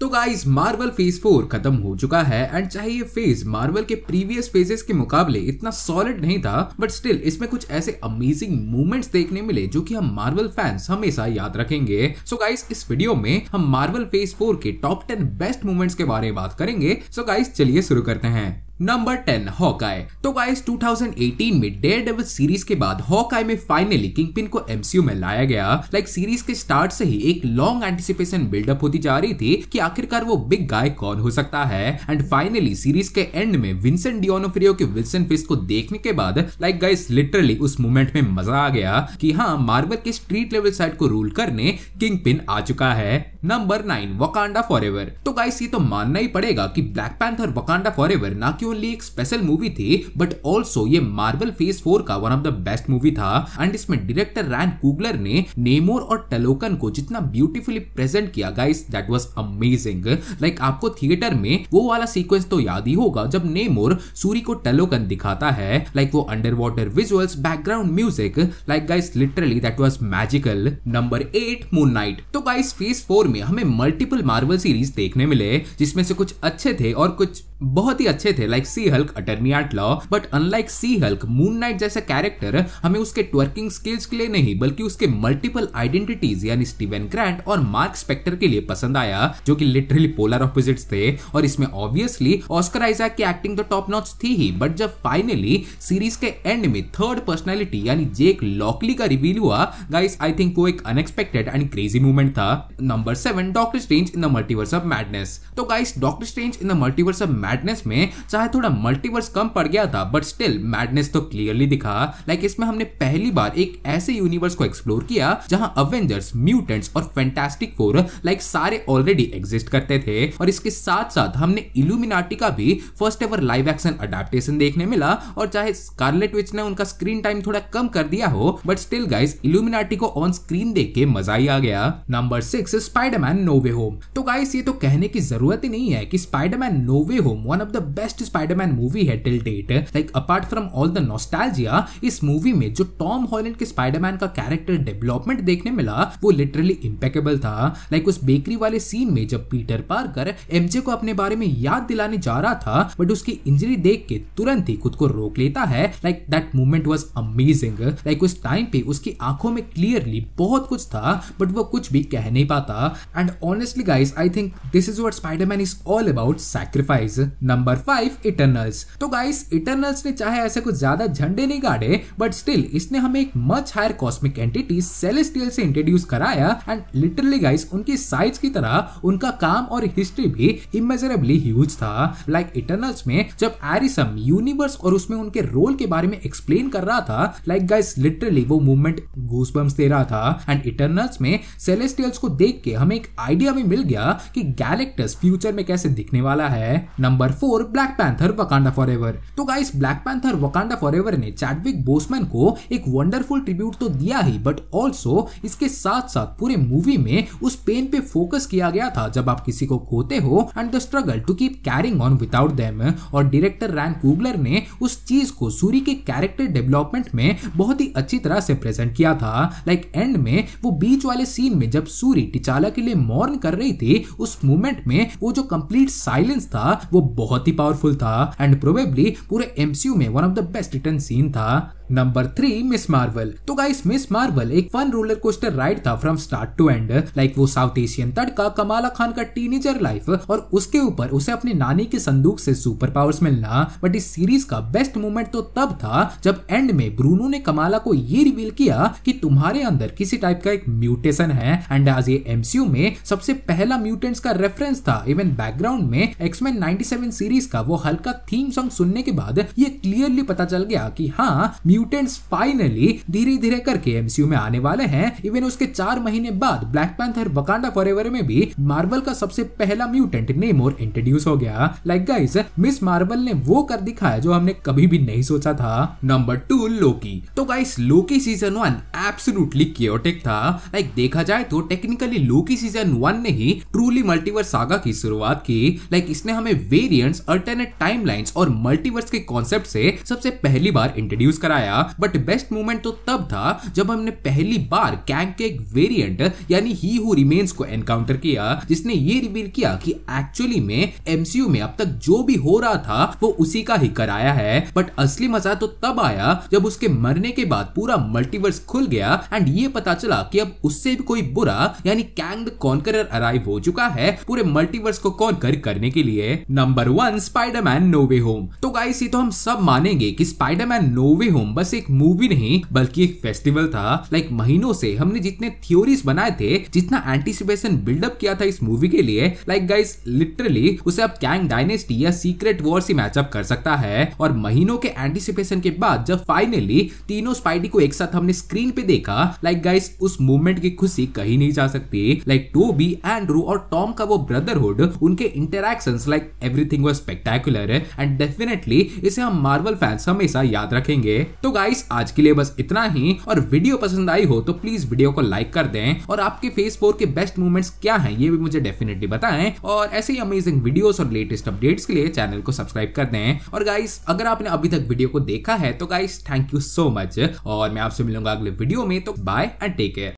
तो guys Marvel phase four खत्म हो चुका है एंड चाहे ये फेज मार्वल के प्रीवियस फेजेस के मुकाबले इतना सॉलिड नहीं था बट स्टिल इसमें कुछ ऐसे अमेजिंग मूवमेंट्स देखने मिले जो कि हम मार्वल फैंस हमेशा याद रखेंगे सो so गाइस इस वीडियो में हम मार्वल फेज फोर के टॉप टेन बेस्ट मूवमेंट्स के बारे में बात करेंगे सो गाइस चलिए शुरू करते हैं नंबर टेन हॉकाय तो गाइस 2018 में डेयर डेवल सीरीज के बाद हॉकाय में फाइनली पिन को एमसीयू में लाया गया लाइक सीरीज के स्टार्ट से ही एक लॉन्ग एंटिसिपेशन बिल्डअप होती जा रही थी कि आखिरकार वो बिग गाय कौन हो सकता है एंड फाइनली सीरीज के एंड में विंसेंट डिओनोफ्रियो के विल्सन फिस्ट को देखने के बाद लाइक गाइस लिटरली उस मोमेंट में मजा आ गया कि हाँ मार्बल के स्ट्रीट लेवल साइड को रूल करने किंग पिन आ चुका है नंबर नाइन वकांडा फॉर तो गाइस ये तो मानना ही पड़ेगा कि ब्लैक पैंथर वकांडा फॉर ना कि ओनली एक स्पेशल मूवी थी बट ऑल्सो ये मार्वल फेज फोर का one of the best movie था एंड इसमें डायरेक्टर रैन कुगलर ने नेमोर और टेलोकन को जितना ब्यूटीफुली प्रेजेंट किया guys that was amazing like आपको थिएटर में वो वाला सीक्वेंस तो याद ही होगा जब नेमोर सूरी को टेलोकन दिखाता है लाइक वो under water visuals background music like guys literally that was magical number eight Moon Knight तो गाइस फेज फोर में हमें मल्टीपल मार्वल सीरीज देखने मिले जिसमें से कुछ अच्छे थे और कुछ बहुत ही अच्छे थे like She Hulk attorney at law but unlike She Hulk Moon Knight जैसा कैरेक्टर हमें उसके ट्वर्किंग स्किल्स के लिए नहीं बल्कि उसके मल्टीपल आइडेंटिटीज यानी स्टीवन ग्रैंड और मार्क स्पेक्टर के लिए पसंद आया जो कि लिटरली पोलर ऑपोजिट्स थे और इसमें ऑब्वियसली ऑस्कर आइजैक की एक्टिंग तो टॉप नॉच थी ही बट जब फाइनली सीरीज के एंड में थर्ड पर्सनैलिटी यानी जेक लॉकली का रिवील हुआ गाइस आई थिंक वो एक अनएक्सपेक्टेड एंड क्रेजी मूवमेंट था number seven Doctor Strange in the multiverse of madness तो guys Doctor Strange in the multiverse of madness में चाहे थोड़ा मल्टीवर्स कम पड़ गया था बट स्टिल मैडनेस तो क्लियरली दिखा लाइक इसमें हमने पहली बार एक ऐसे यूनिवर्स को एक्सप्लोर किया जहां अवेंजर्स म्यूटेंट्स और फैंटास्टिक फोर लाइक सारे ऑलरेडी एग्जिस्ट करते थे और इसके साथ साथ हमने इल्यूमिनाटी का भी first ever live action adaptation देखने मिला और चाहे स्कारलेट विच ने उनका स्क्रीन टाइम थोड़ा कम कर दिया हो बट स्टिल गाइस इल्यूमिनाटी को ऑन स्क्रीन देख के मजा ही आ गया number six Spiderman no way home तो गाइस ये तो कहने की जरूरत ही नहीं है कि Spiderman no way home one of the best Spiderman movie है till date like apart from all the nostalgia इस मूवी में जो टॉम हॉलैंड के स्पाइडरमैन का कैरेक्टर डेवलपमेंट देखने मिला वो लिटरली इम्पेकेबल था लाइक like उस बेकरी वाले सीन में जब पीटर पार्कर एमजे को अपने बारे में याद दिलाने जा रहा था बट उसकी इंजरी देख के तुरंत ही खुद को रोक लेता है like that movement was amazing like उस टाइम पे उसकी आंखों में क्लियरली बहुत कुछ था बट वो कुछ भी कह नहीं पाता and honestly guys I think this is what Spiderman is all about sacrifice number five Eternals तो गाइस इटर्नल्स ने चाहे ऐसे कुछ ज्यादा झंडे नहीं गाड़े बट स्टिल इसने हमें एक much higher cosmic entity celestial से इंट्रोड्यूस कराया एंड लिटरली गाइस उनकी साइज की तरह उनका काम और हिस्ट्री भी इमेजरेबली ह्यूज था लाइक like इटर्नल्स में जब एरिसम यूनिवर्स और उसमें उनके रोल के बारे में एक्सप्लेन कर रहा था लाइक गाइस लिटरली वो मूवमेंट गूसबम्स दे रहा था एंड इटर्नल्स में सेलेस्टियल्स को देख के हमें एक आइडिया भी मिल गया कि गैलेक्टस फ्यूचर में कैसे दिखने वाला है number number four Black Panther Wakanda for तो guys Black Panther Wakanda for ने चैडविक बोसमैन को एक वंडरफुल ट्रिब्यूट तो दिया ही बट ऑल्सो इसके साथ साथ पूरे मूवी में उस पेन पे फोकस किया गया था जब आप किसी को खोते हो and the struggle to keep carrying on without them और डायरेक्टर रैन कूगलर ने उस चीज को सूरी के कैरेक्टर डेवलपमेंट में बहुत ही अच्छी तरह से प्रेजेंट किया था लाइक like एंड में वो बीच वाले सीन में जब सूरी टिचाला के लिए मॉर्न कर रही थी उस मोमेंट में वो जो कंप्लीट साइलेंस था वो वो बहुत ही पावरफुल था एंड प्रोबेबली पूरे एमसीयू में one of the best return scene था नंबर थ्री मिस मार्वल तो गाइस मिस मार्वल एक फन रोलर कोस्टर राइड था from start to end like वो साउथ एशियन तड़का कमाला खान का टीनेजर लाइफ और उसके ऊपर उसे अपनी नानी के संदूक से सुपर पावर्स मिलना बट इस सीरीज का बेस्ट मोमेंट तो तब था जब एंड में ब्रूनो ने कमाला को ये रिवील किया कि तुम्हारे अंदर किसी टाइप का एक म्यूटेशन है एंड आज ये एमसीयू में सबसे पहला म्यूटेंट्स का रेफरेंस था इवन बैकग्राउंड में एक्समैन नाइनटी सेवन सीरीज का वो हल्का थीम सॉन्ग सुनने के बाद ये क्लियरली पता चल गया कि हाँ म्यूटेंट्स फाइनली धीरे धीरे करके एमसीयू में आने वाले हैं इवन उसके चार महीने बाद ब्लैक पैंथर वकांडा फॉरएवर में भी मार्वल का सबसे पहला म्यूटेंट नेमोर इंट्रोड्यूस हो गया लाइक गाइस मिस मार्वल ने वो कर दिखाया जो हमने कभी भी नहीं सोचा था नंबर टू लोकी तो guys Loki season one absolutely chaotic था लाइक देखा जाए तो टेक्निकली लोकी सीजन वन ने ही ट्रूली मल्टीवर्स सागा की शुरुआत की लाइक इसने हमें वे वेरियंट अल्टरनेट टाइम और मल्टीवर्स के कॉन्सेप्ट से सबसे पहली बार इंट्रोड्यूस कराया बट बेस्ट मोमेंट तो तब था जब हमने पहली बार कैंग के एक वेरियंट यानी ही हु रिमेन्स को एनकाउंटर किया जिसने ये रिवील किया कि एक्चुअली में एमसीयू में अब तक जो भी हो रहा था वो उसी का ही कराया है बट असली मजा तो तब आया जब उसके मरने के बाद पूरा मल्टीवर्स खुल गया एंड ये पता चला कि अब उससे भी कोई बुरा यानी कैंग द कॉन्करर अराइव हो चुका है पूरे मल्टीवर्स को कॉन्कर करने के लिए number number one Spiderman no way home तो गाइस ये तो हम सब मानेंगे कि स्पाइडरमैन नोवे होम बस एक मूवी नहीं बल्कि एक फेस्टिवल था लाइक महीनों से हमने जितने थियोरीज बनाए थे जितना एंटीसिपेशन बिल्डअप किया था इस मूवी के लिए लाइक गाइस लिटरली उसे अब कैंग डायनेस्टी या सीक्रेट वॉर से मैचअप कर सकता है और महीनों के एंटीसिपेशन के बाद जब फाइनली तीनों स्पाइडी को एक साथ हमने स्क्रीन पे देखा लाइक गाइस उस मूवमेंट की खुशी कहीं नहीं जा सकती लाइक टोबी एंड्रू और टॉम का वो ब्रदरहुड उनके interaction like every everything was spectacular and definitely इसे हम मार्वल फैंस हमेशा याद रखेंगे तो गाइस आज के लिए बस इतना ही और वीडियो पसंद आई हो तो प्लीज वीडियो को लाइक कर दें और आपके फेस फोर के बेस्ट मूवमेंट्स क्या हैं ये भी मुझे डेफिनेटली बताएं और ऐसे ही अमेजिंग वीडियोस और लेटेस्ट अपडेट्स के लिए चैनल को सब्सक्राइब कर दें और गाइस अगर आपने अभी तक वीडियो को देखा है तो guys thank you so much और मैं आपसे मिलूंगा अगले वीडियो में तो बाय एंड टेक केयर